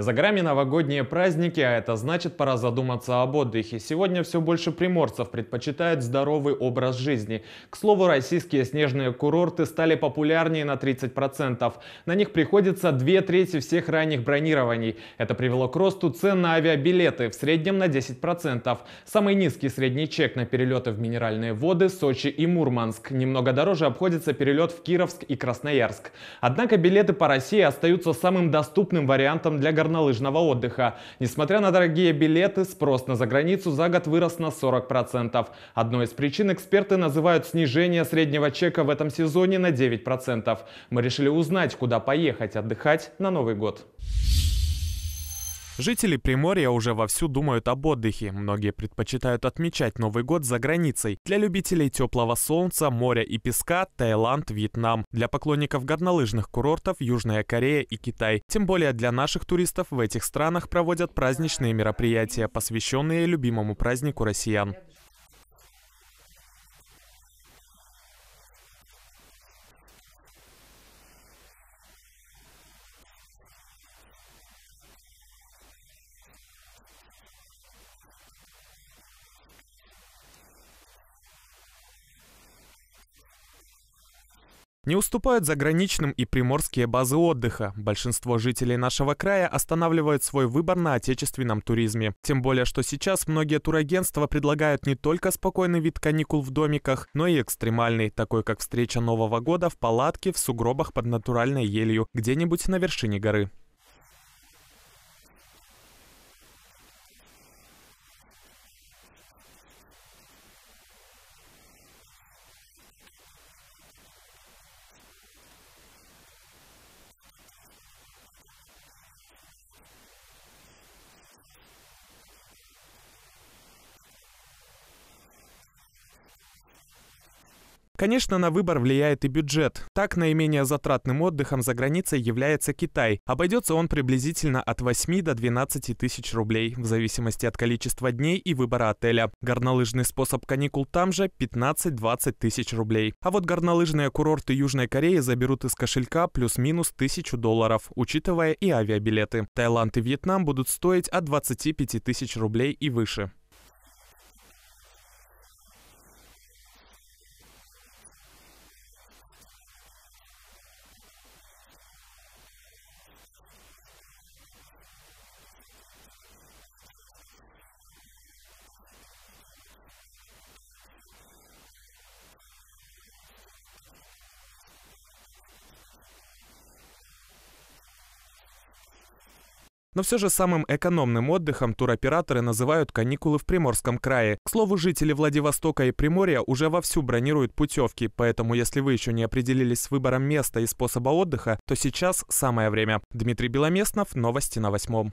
За горами новогодние праздники, а это значит пора задуматься об отдыхе. Сегодня все больше приморцев предпочитают здоровый образ жизни. К слову, российские снежные курорты стали популярнее на 30%. На них приходится две трети всех ранних бронирований. Это привело к росту цен на авиабилеты в среднем на 10%. Самый низкий средний чек на перелеты в минеральные воды – Сочи и Мурманск. Немного дороже обходится перелет в Кировск и Красноярск. Однако билеты по России остаются самым доступным вариантом для городов горнолыжного отдыха. Несмотря на дорогие билеты, спрос на заграницу за год вырос на 40%. Одной из причин эксперты называют снижение среднего чека в этом сезоне на 9%. Мы решили узнать, куда поехать отдыхать на Новый год. Жители Приморья уже вовсю думают об отдыхе. Многие предпочитают отмечать Новый год за границей. Для любителей теплого солнца, моря и песка – Таиланд, Вьетнам. Для поклонников горнолыжных курортов – Южная Корея и Китай. Тем более для наших туристов в этих странах проводят праздничные мероприятия, посвященные любимому празднику россиян. Не уступают заграничным и приморские базы отдыха. Большинство жителей нашего края останавливают свой выбор на отечественном туризме. Тем более, что сейчас многие турагентства предлагают не только спокойный вид каникул в домиках, но и экстремальный, такой как встреча Нового года в палатке в сугробах под натуральной елью где-нибудь на вершине горы. Конечно, на выбор влияет и бюджет. Так, наименее затратным отдыхом за границей является Китай. Обойдется он приблизительно от 8 до 12 тысяч рублей, в зависимости от количества дней и выбора отеля. Горнолыжный способ каникул там же 15-20 тысяч рублей. А вот горнолыжные курорты Южной Кореи заберут из кошелька плюс-минус тысячу долларов, учитывая и авиабилеты. Таиланд и Вьетнам будут стоить от 25 тысяч рублей и выше. Но все же самым экономным отдыхом туроператоры называют каникулы в Приморском крае. К слову, жители Владивостока и Приморья уже вовсю бронируют путевки, поэтому если вы еще не определились с выбором места и способа отдыха, то сейчас самое время. Дмитрий Беломестнов, новости на восьмом.